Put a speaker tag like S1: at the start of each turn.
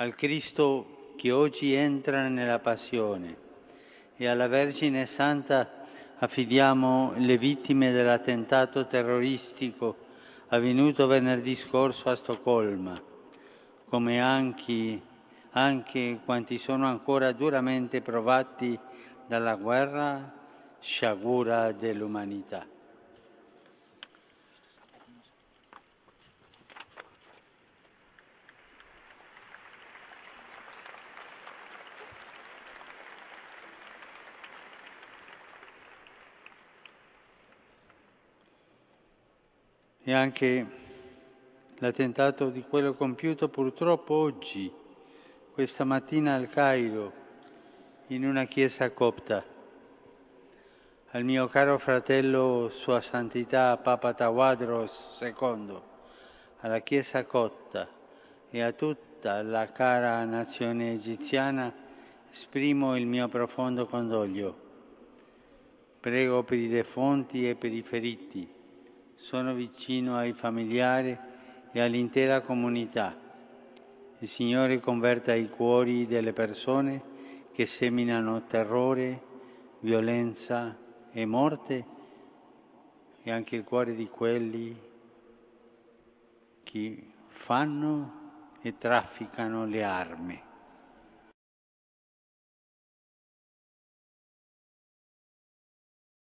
S1: al Cristo che oggi entra nella passione e alla Vergine Santa affidiamo le vittime dell'attentato terroristico avvenuto venerdì scorso a Stoccolma, come anche, anche quanti sono ancora duramente provati dalla guerra sciagura dell'umanità. e anche l'attentato di quello compiuto purtroppo oggi, questa mattina al Cairo, in una chiesa copta. Al mio caro fratello Sua Santità Papa Tawadros II, alla chiesa copta e a tutta la cara nazione egiziana esprimo il mio profondo condoglio. Prego per i defunti e per i feriti sono vicino ai familiari e all'intera comunità. Il Signore converta i cuori delle persone che seminano terrore, violenza e morte e anche il cuore di quelli che fanno e trafficano le armi.